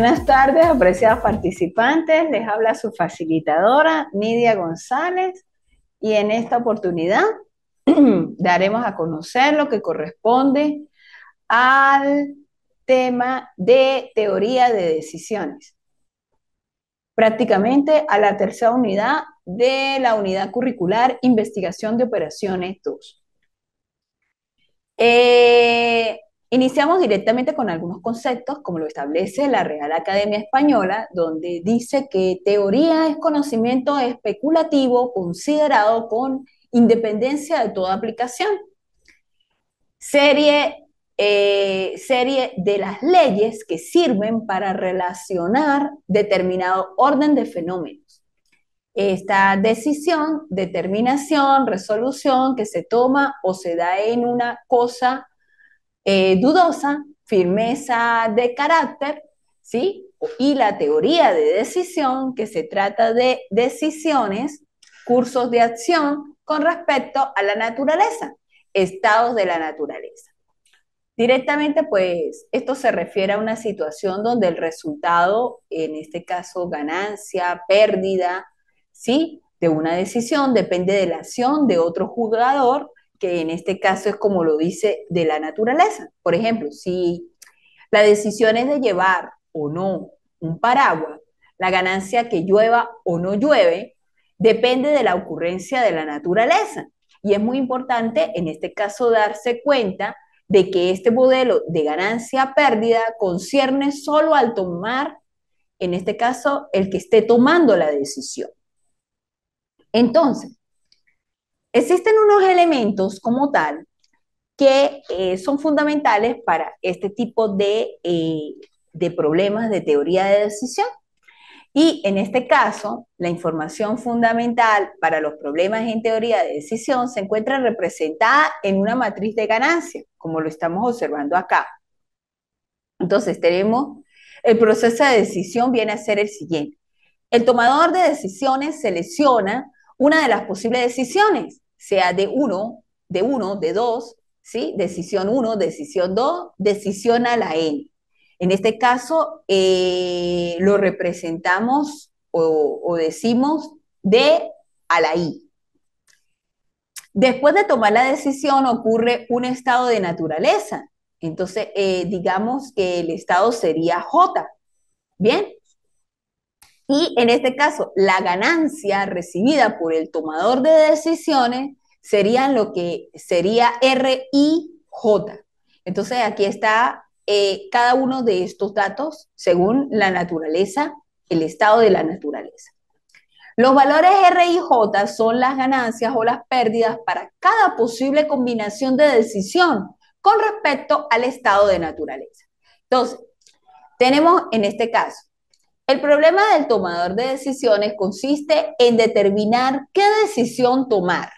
buenas tardes, apreciados participantes. Les habla su facilitadora, Nidia González, y en esta oportunidad daremos a conocer lo que corresponde al tema de teoría de decisiones. Prácticamente a la tercera unidad de la unidad curricular Investigación de Operaciones 2. Eh, Iniciamos directamente con algunos conceptos, como lo establece la Real Academia Española, donde dice que teoría es conocimiento especulativo considerado con independencia de toda aplicación. Serie, eh, serie de las leyes que sirven para relacionar determinado orden de fenómenos. Esta decisión, determinación, resolución que se toma o se da en una cosa eh, dudosa, firmeza de carácter, ¿sí? Y la teoría de decisión, que se trata de decisiones, cursos de acción con respecto a la naturaleza, estados de la naturaleza. Directamente, pues, esto se refiere a una situación donde el resultado, en este caso ganancia, pérdida, ¿sí? De una decisión depende de la acción de otro jugador que en este caso es como lo dice de la naturaleza. Por ejemplo, si la decisión es de llevar o no un paraguas, la ganancia que llueva o no llueve depende de la ocurrencia de la naturaleza. Y es muy importante en este caso darse cuenta de que este modelo de ganancia-pérdida concierne solo al tomar, en este caso, el que esté tomando la decisión. Entonces, Existen unos elementos como tal que eh, son fundamentales para este tipo de, eh, de problemas de teoría de decisión. Y en este caso, la información fundamental para los problemas en teoría de decisión se encuentra representada en una matriz de ganancia, como lo estamos observando acá. Entonces tenemos el proceso de decisión viene a ser el siguiente. El tomador de decisiones selecciona una de las posibles decisiones sea de uno, de uno, de dos, ¿sí? Decisión 1, decisión 2, decisión a la N. En este caso, eh, lo representamos o, decimos de a la I. Después de tomar la decisión ocurre un estado de naturaleza. Entonces, eh, digamos que el estado sería J. Bien, y en este caso, la ganancia recibida por el tomador de decisiones sería lo que sería RIJ. Entonces, aquí está eh, cada uno de estos datos según la naturaleza, el estado de la naturaleza. Los valores R J son las ganancias o las pérdidas para cada posible combinación de decisión con respecto al estado de naturaleza. Entonces, tenemos en este caso el problema del tomador de decisiones consiste en determinar qué decisión tomar.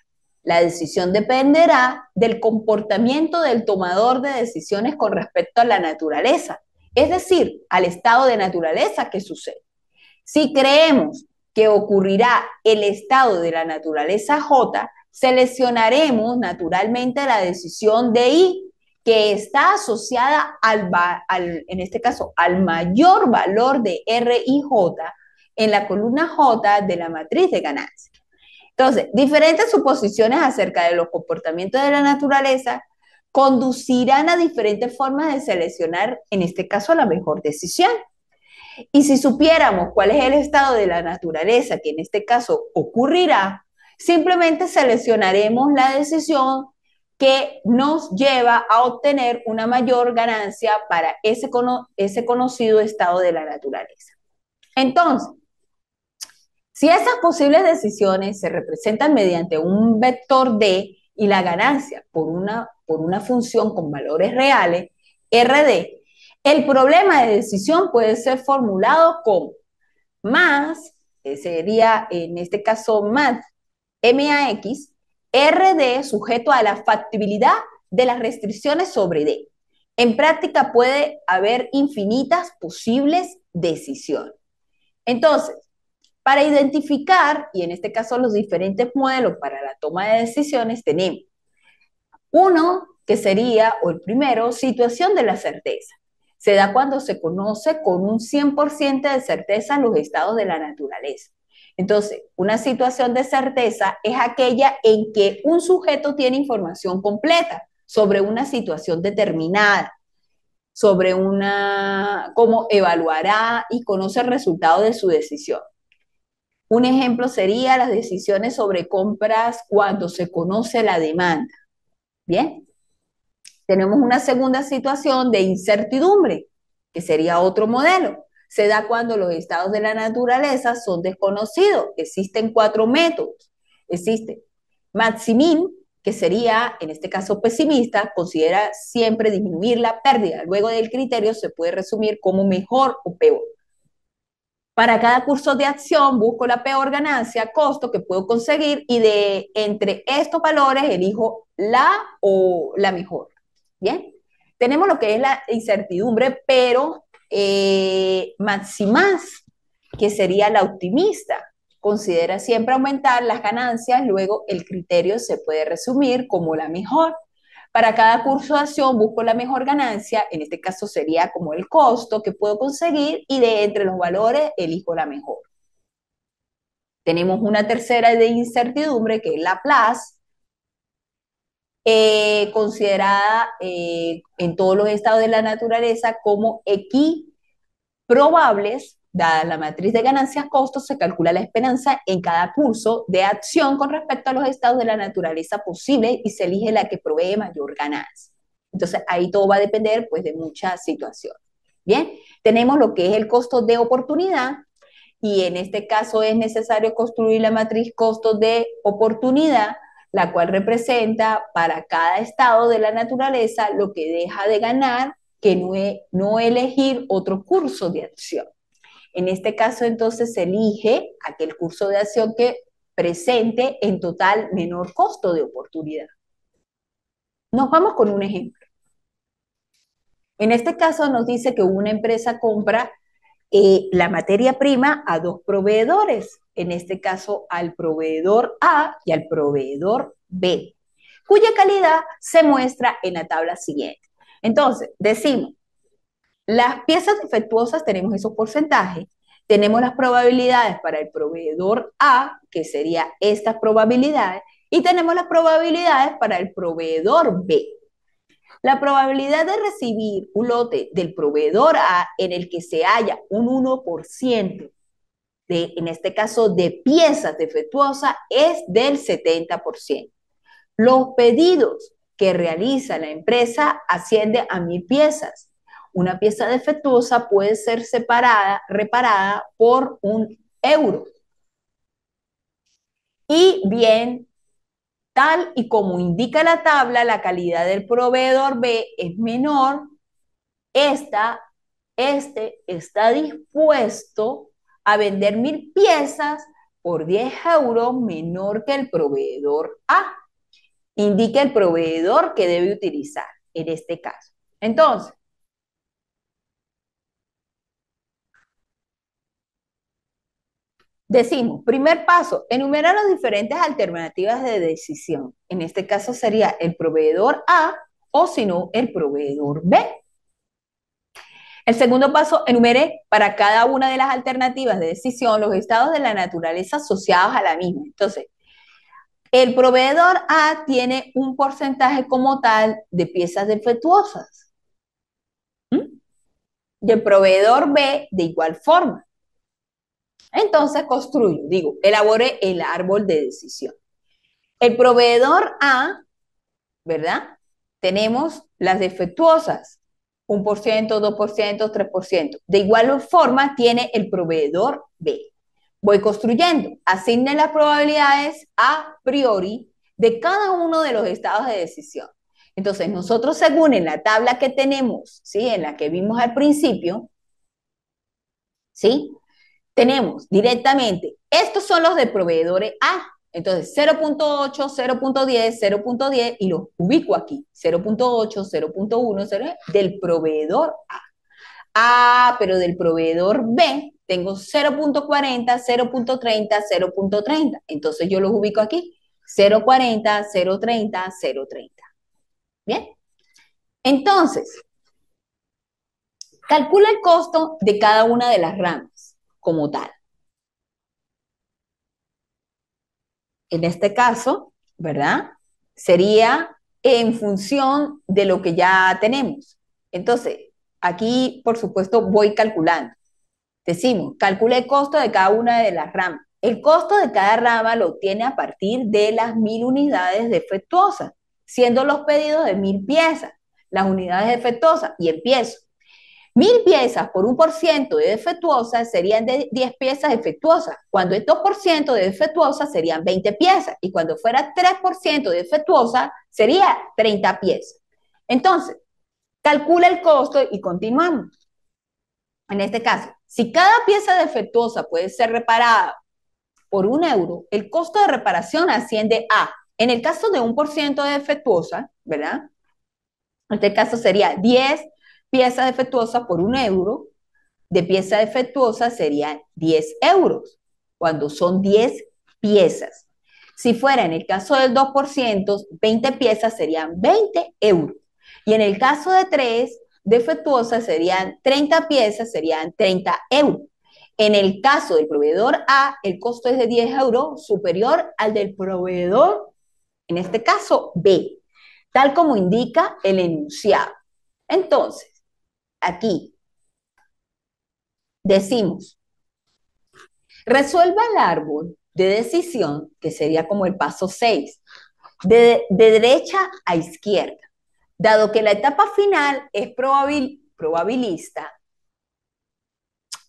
La decisión dependerá del comportamiento del tomador de decisiones con respecto a la naturaleza, es decir, al estado de naturaleza que sucede. Si creemos que ocurrirá el estado de la naturaleza J, seleccionaremos naturalmente la decisión de I que está asociada al, en este caso, al mayor valor de R y J en la columna J de la matriz de ganancia. Entonces, diferentes suposiciones acerca de los comportamientos de la naturaleza conducirán a diferentes formas de seleccionar, en este caso, la mejor decisión. Y si supiéramos cuál es el estado de la naturaleza que en este caso ocurrirá, simplemente seleccionaremos la decisión que nos lleva a obtener una mayor ganancia para ese, ese conocido estado de la naturaleza. Entonces, si esas posibles decisiones se representan mediante un vector D y la ganancia por una, por una función con valores reales, RD, el problema de decisión puede ser formulado como más, eh, sería en este caso más MAX, RD sujeto a la factibilidad de las restricciones sobre D. En práctica puede haber infinitas posibles decisiones. Entonces, para identificar, y en este caso los diferentes modelos para la toma de decisiones, tenemos uno que sería, o el primero, situación de la certeza. Se da cuando se conoce con un 100% de certeza los estados de la naturaleza. Entonces, una situación de certeza es aquella en que un sujeto tiene información completa sobre una situación determinada, sobre una, cómo evaluará y conoce el resultado de su decisión. Un ejemplo sería las decisiones sobre compras cuando se conoce la demanda. Bien, tenemos una segunda situación de incertidumbre, que sería otro modelo se da cuando los estados de la naturaleza son desconocidos. Existen cuatro métodos. Existe Maximin, que sería, en este caso pesimista, considera siempre disminuir la pérdida. Luego del criterio se puede resumir como mejor o peor. Para cada curso de acción busco la peor ganancia, costo que puedo conseguir y de entre estos valores elijo la o la mejor. Bien, tenemos lo que es la incertidumbre, pero eh, Maximás, que sería la optimista, considera siempre aumentar las ganancias, luego el criterio se puede resumir como la mejor. Para cada curso de acción busco la mejor ganancia, en este caso sería como el costo que puedo conseguir y de entre los valores elijo la mejor. Tenemos una tercera de incertidumbre que es la plaza, eh, considerada eh, en todos los estados de la naturaleza como equiprobables, dada la matriz de ganancias-costos, se calcula la esperanza en cada curso de acción con respecto a los estados de la naturaleza posibles y se elige la que provee mayor ganancia. Entonces ahí todo va a depender pues de mucha situación Bien, tenemos lo que es el costo de oportunidad, y en este caso es necesario construir la matriz costos de oportunidad la cual representa para cada estado de la naturaleza lo que deja de ganar que no, e, elegir otro curso de acción. En este caso, entonces, elige aquel curso de acción que presente en total menor costo de oportunidad. Nos vamos con un ejemplo. En este caso nos dice que una empresa compra eh, la materia prima a dos proveedores, en este caso al proveedor A y al proveedor B, cuya calidad se muestra en la tabla siguiente. Entonces, decimos, las piezas defectuosas tenemos esos porcentajes, tenemos las probabilidades para el proveedor A, que sería estas probabilidades, y tenemos las probabilidades para el proveedor B. La probabilidad de recibir un lote del proveedor A en el que se haya un 1% de, en este caso, de piezas defectuosas es del 70%. Los pedidos que realiza la empresa asciende a mil piezas. Una pieza defectuosa puede ser separada, reparada por un euro. Y bien Tal y como indica la tabla, la calidad del proveedor B es menor. este está dispuesto a vender mil piezas por 10 euros menor que el proveedor A. Indica el proveedor que debe utilizar en este caso. Entonces, Decimos, primer paso, enumera las diferentes alternativas de decisión. En este caso sería el proveedor A o si no, el proveedor B. El segundo paso, enumere para cada una de las alternativas de decisión los estados de la naturaleza asociados a la misma. Entonces, el proveedor A tiene un porcentaje como tal de piezas defectuosas. Y el proveedor B de igual forma. Entonces construyo, digo, elabore el árbol de decisión. El proveedor A, ¿verdad? Tenemos las defectuosas, 1%, 2%, 3%. De igual forma tiene el proveedor B. Voy construyendo, Asigne las probabilidades a priori de cada uno de los estados de decisión. Entonces, nosotros según en la tabla que tenemos, ¿sí? En la que vimos al principio, ¿sí? tenemos directamente, estos son los de proveedores A. Entonces, 0.8, 0.10, 0.10 y los ubico aquí. 0.8, 0.1, 0 del proveedor A. Ah, pero del proveedor B tengo 0.40, 0.30, 0.30. Entonces yo los ubico aquí. 0.40, 0.30, 0.30. ¿Bien? Entonces, calcula el costo de cada una de las ramas como tal. En este caso, ¿verdad? Sería en función de lo que ya tenemos. Entonces, aquí, por supuesto, voy calculando. Decimos, calcule el costo de cada una de las ramas. El costo de cada rama lo tiene a partir de las mil unidades defectuosas, siendo los pedidos de mil piezas, las unidades defectuosas, y empiezo. Mil piezas por un por ciento de defectuosa serían de 10 piezas defectuosas, cuando es 2% de defectuosa serían 20 piezas y cuando fuera 3% de defectuosa sería 30 piezas. Entonces, calcula el costo y continuamos. En este caso, si cada pieza defectuosa puede ser reparada por un euro, el costo de reparación asciende a, en el caso de un por ciento de defectuosa, ¿verdad? En este caso sería 10 pieza defectuosa por un euro, de pieza defectuosa serían 10 euros, cuando son 10 piezas. Si fuera en el caso del 2%, 20 piezas serían 20 euros. Y en el caso de 3, defectuosas serían 30 piezas, serían 30 euros. En el caso del proveedor A, el costo es de 10 euros superior al del proveedor, en este caso B, tal como indica el enunciado. Entonces, aquí decimos, resuelva el árbol de decisión, que sería como el paso 6, de, derecha a izquierda, dado que la etapa final es probabilista.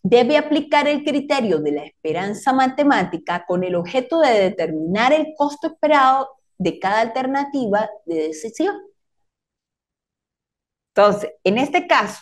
Debe aplicar el criterio de la esperanza matemática con el objeto de determinar el costo esperado de cada alternativa de decisión. Entonces, en este caso,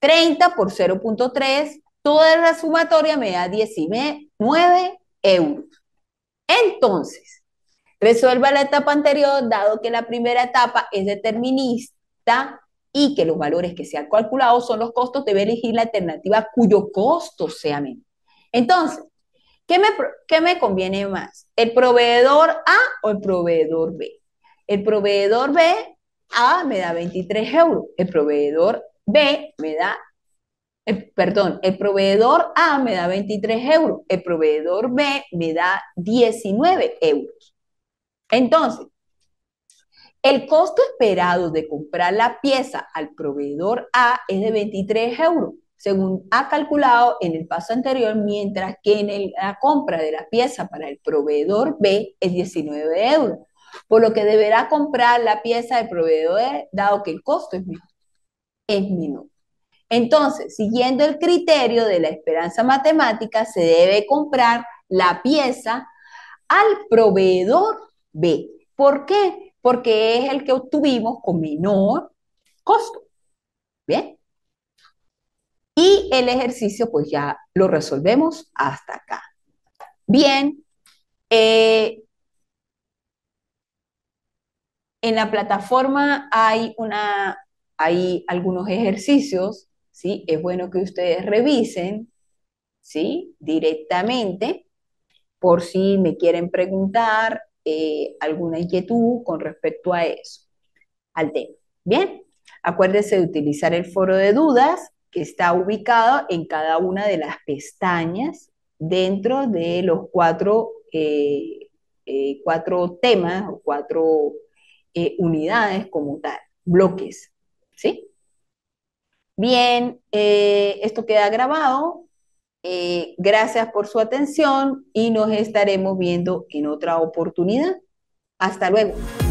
30 por 0.3, toda la sumatoria me da 19 euros. Entonces, resuelva la etapa anterior, dado que la primera etapa es determinista y que los valores que se han calculado son los costos, debe elegir la alternativa cuyo costo sea menor. Entonces, ¿qué me, ¿qué me conviene más? ¿El proveedor A o el proveedor B? El proveedor B, A me da 23 euros, el proveedor B me da, eh, perdón, el proveedor A me da 23 euros, el proveedor B me da 19 euros. Entonces, el costo esperado de comprar la pieza al proveedor A es de 23 euros, según ha calculado en el paso anterior, mientras que en la compra de la pieza para el proveedor B es 19 euros, por lo que deberá comprar la pieza del proveedor B, dado que el costo es mejor es menor. Entonces, siguiendo el criterio de la esperanza matemática, se debe comprar la pieza al proveedor B. ¿Por qué? Porque es el que obtuvimos con menor costo. ¿Bien? Y el ejercicio, pues ya lo resolvemos hasta acá. Bien, eh, en la plataforma hay una, hay algunos ejercicios, ¿sí? Es bueno que ustedes revisen, ¿sí? Directamente, por si me quieren preguntar eh, alguna inquietud con respecto a eso, al tema. Bien, acuérdense de utilizar el foro de dudas que está ubicado en cada una de las pestañas dentro de los cuatro, eh, eh, cuatro temas o cuatro unidades como tal, bloques, ¿sí? Bien, eh, esto queda grabado. Eh, gracias por su atención y nos estaremos viendo en otra oportunidad. Hasta luego.